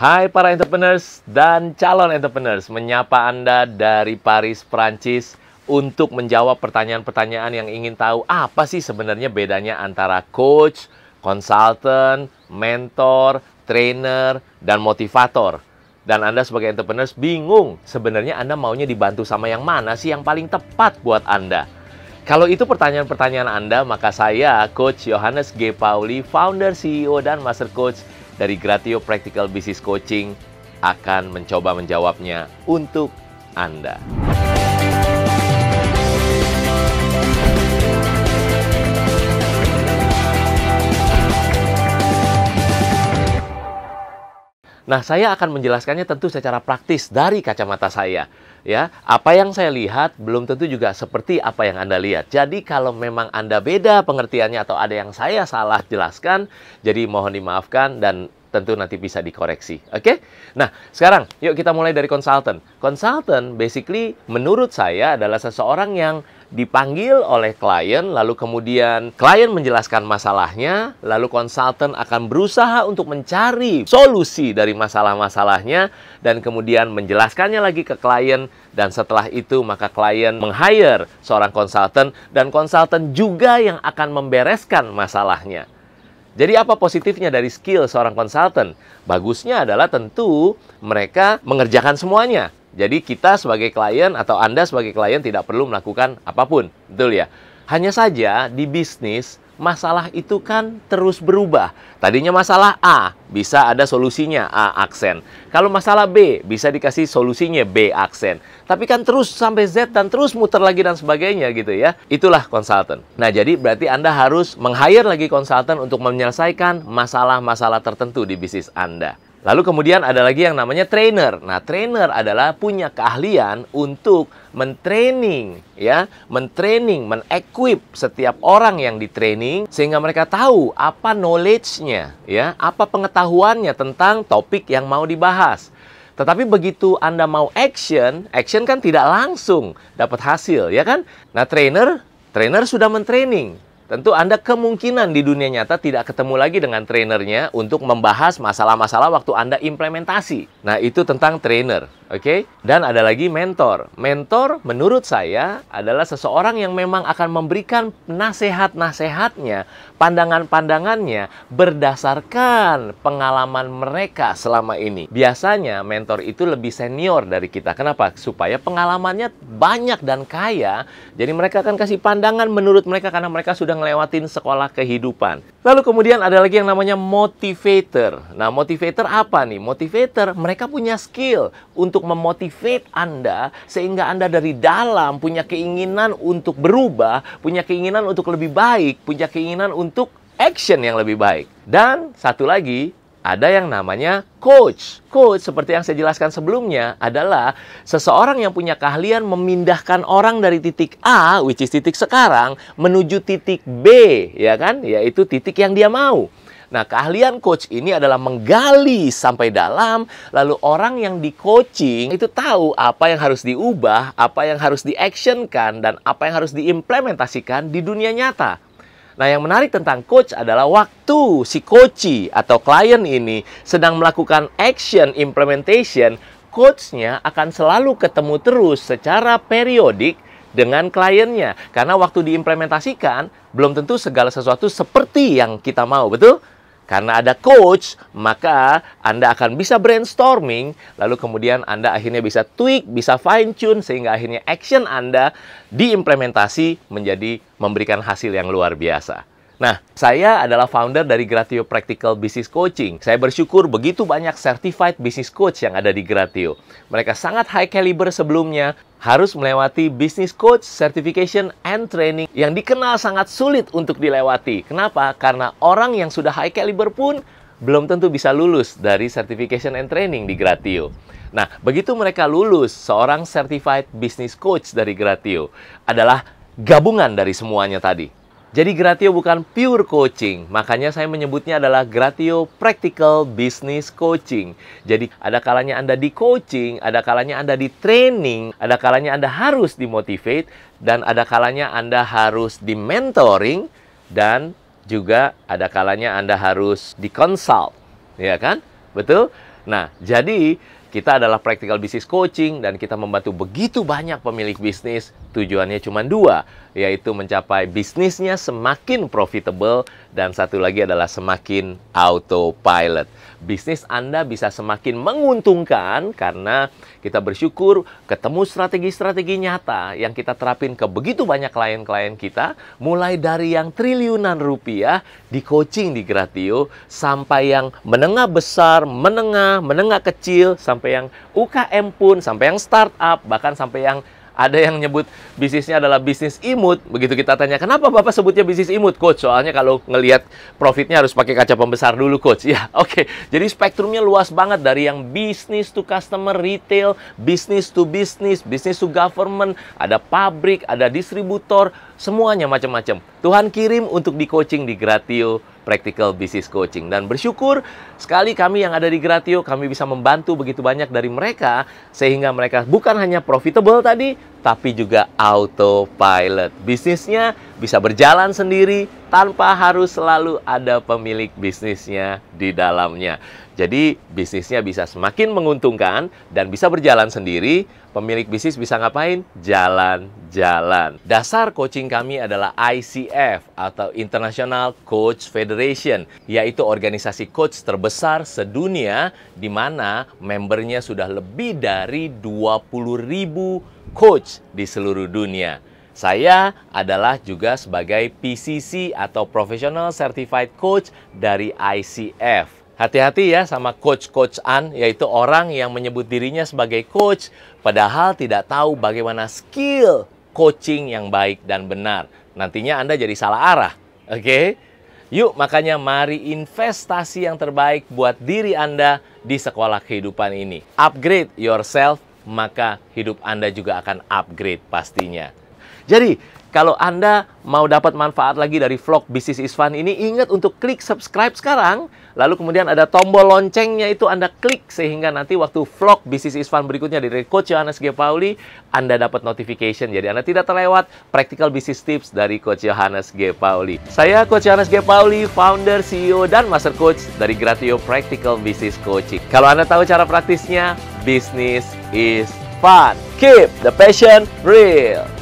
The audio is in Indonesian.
Hai para entrepreneurs dan calon entrepreneurs, menyapa Anda dari Paris, Prancis untuk menjawab pertanyaan-pertanyaan yang ingin tahu apa sih sebenarnya bedanya antara coach, consultant, mentor, trainer, dan motivator. Dan Anda sebagai entrepreneurs bingung sebenarnya Anda maunya dibantu sama yang mana sih yang paling tepat buat Anda. Kalau itu pertanyaan-pertanyaan Anda, maka saya, Coach Johannes G. Pauli, founder, CEO, dan Master Coach dari Gratio Practical Business Coaching akan mencoba menjawabnya untuk Anda. Nah, saya akan menjelaskannya tentu secara praktis dari kacamata saya. Ya, apa yang saya lihat belum tentu juga seperti apa yang Anda lihat. Jadi kalau memang Anda beda pengertiannya atau ada yang saya salah jelaskan, jadi mohon dimaafkan dan tentu nanti bisa dikoreksi. Oke? Okay? Nah, sekarang yuk kita mulai dari konsultan. Konsultan basically menurut saya adalah seseorang yang dipanggil oleh klien, lalu kemudian klien menjelaskan masalahnya, lalu konsultan akan berusaha untuk mencari solusi dari masalah-masalahnya, dan kemudian menjelaskannya lagi ke klien, dan setelah itu maka klien meng-hire seorang konsultan, dan konsultan juga yang akan membereskan masalahnya. Jadi apa positifnya dari skill seorang konsultan? Bagusnya adalah tentu mereka mengerjakan semuanya. Jadi kita sebagai klien atau Anda sebagai klien tidak perlu melakukan apapun. Betul ya? Hanya saja di bisnis masalah itu kan terus berubah. Tadinya masalah A, bisa ada solusinya A aksen. Kalau masalah B, bisa dikasih solusinya B aksen. Tapi kan terus sampai Z dan terus muter lagi dan sebagainya gitu ya. Itulah konsultan. Nah, jadi berarti Anda harus meng-hire lagi konsultan untuk menyelesaikan masalah-masalah tertentu di bisnis Anda. Lalu kemudian ada lagi yang namanya trainer. Nah, trainer adalah punya keahlian untuk mentraining ya, mentraining, menequip setiap orang yang ditraining sehingga mereka tahu apa knowledge-nya ya, apa pengetahuannya tentang topik yang mau dibahas. Tetapi begitu Anda mau action, action kan tidak langsung dapat hasil, ya kan? Nah, trainer, trainer sudah mentraining, Tentu Anda kemungkinan di dunia nyata tidak ketemu lagi dengan trainernya untuk membahas masalah-masalah waktu Anda implementasi. Nah, itu tentang trainer, oke? Okay? Dan ada lagi mentor. Mentor menurut saya adalah seseorang yang memang akan memberikan nasihat-nasihatnya pandangan-pandangannya berdasarkan pengalaman mereka selama ini. Biasanya mentor itu lebih senior dari kita. Kenapa? Supaya pengalamannya banyak dan kaya. Jadi mereka akan kasih pandangan menurut mereka karena mereka sudah ngelewatin sekolah kehidupan. Lalu kemudian ada lagi yang namanya motivator. Nah, motivator apa nih? Motivator, mereka punya skill untuk memotivate Anda sehingga Anda dari dalam punya keinginan untuk berubah, punya keinginan untuk lebih baik, punya keinginan untuk action yang lebih baik. Dan satu lagi, ada yang namanya coach. Coach seperti yang saya jelaskan sebelumnya adalah seseorang yang punya keahlian memindahkan orang dari titik A, which is titik sekarang, menuju titik B, ya kan? Yaitu titik yang dia mau. Nah, keahlian coach ini adalah menggali sampai dalam, lalu orang yang di coaching itu tahu apa yang harus diubah, apa yang harus diactionkan, dan apa yang harus diimplementasikan di dunia nyata. Nah, yang menarik tentang coach adalah waktu si coach atau klien ini sedang melakukan action implementation, coachnya akan selalu ketemu terus secara periodik dengan kliennya. Karena waktu diimplementasikan, belum tentu segala sesuatu seperti yang kita mau, betul? Karena ada coach, maka Anda akan bisa brainstorming, lalu kemudian Anda akhirnya bisa tweak, bisa fine tune, sehingga akhirnya action Anda diimplementasi menjadi memberikan hasil yang luar biasa. Nah, saya adalah founder dari Gratio Practical Business Coaching. Saya bersyukur begitu banyak certified business coach yang ada di Gratio. Mereka sangat high caliber sebelumnya, harus melewati business coach certification and training yang dikenal sangat sulit untuk dilewati. Kenapa? Karena orang yang sudah high caliber pun belum tentu bisa lulus dari certification and training di Gratio. Nah, begitu mereka lulus, seorang certified business coach dari Gratio adalah gabungan dari semuanya tadi jadi Gratio bukan pure coaching, makanya saya menyebutnya adalah Gratio Practical Business Coaching. Jadi ada kalanya Anda di coaching, ada kalanya Anda di training, ada kalanya Anda harus dimotivate, dan ada kalanya Anda harus di mentoring, dan juga ada kalanya Anda harus di consult. Ya kan? Betul? Nah, jadi kita adalah practical business coaching dan kita membantu begitu banyak pemilik bisnis. Tujuannya cuma dua yaitu mencapai bisnisnya semakin profitable dan satu lagi adalah semakin autopilot. Bisnis Anda bisa semakin menguntungkan karena kita bersyukur ketemu strategi-strategi nyata yang kita terapin ke begitu banyak klien-klien kita mulai dari yang triliunan rupiah di coaching di Gratio sampai yang menengah besar, menengah, menengah kecil sampai yang UKM pun, sampai yang startup, bahkan sampai yang ada yang nyebut bisnisnya adalah bisnis imut. Begitu kita tanya, kenapa Bapak sebutnya bisnis imut, Coach? Soalnya kalau ngelihat profitnya harus pakai kaca pembesar dulu, Coach. Ya, oke. Okay. Jadi spektrumnya luas banget dari yang bisnis to customer retail, bisnis to bisnis, bisnis to government, ada pabrik, ada distributor, semuanya macam-macam. Tuhan kirim untuk di coaching di Gratio Practical Business Coaching. Dan bersyukur sekali kami yang ada di Gratio, kami bisa membantu begitu banyak dari mereka sehingga mereka bukan hanya profitable tadi, tapi juga autopilot. Bisnisnya bisa berjalan sendiri tanpa harus selalu ada pemilik bisnisnya di dalamnya. Jadi bisnisnya bisa semakin menguntungkan dan bisa berjalan sendiri. Pemilik bisnis bisa ngapain? Jalan-jalan. Dasar coaching kami adalah ICF atau International Coach Federation, yaitu organisasi coach terbesar sedunia di mana membernya sudah lebih dari 20 ribu coach di seluruh dunia. Saya adalah juga sebagai PCC atau Professional Certified Coach dari ICF. Hati-hati ya sama coach coach an, yaitu orang yang menyebut dirinya sebagai coach, padahal tidak tahu bagaimana skill coaching yang baik dan benar. Nantinya Anda jadi salah arah, oke? Okay? Yuk, makanya mari investasi yang terbaik buat diri Anda di sekolah kehidupan ini. Upgrade yourself maka hidup Anda juga akan upgrade pastinya. Jadi, kalau Anda mau dapat manfaat lagi dari vlog Bisnis Isfan ini, ingat untuk klik subscribe sekarang, lalu kemudian ada tombol loncengnya itu Anda klik sehingga nanti waktu vlog Bisnis Isfan berikutnya dari Coach Johannes G. Pauli, Anda dapat notification. Jadi Anda tidak terlewat practical business tips dari Coach Johannes G. Pauli. Saya Coach Johannes G. Pauli, founder, CEO, dan Master Coach dari Gratio Practical Business Coaching. Kalau Anda tahu cara praktisnya, bisnis is fun. Keep the passion real.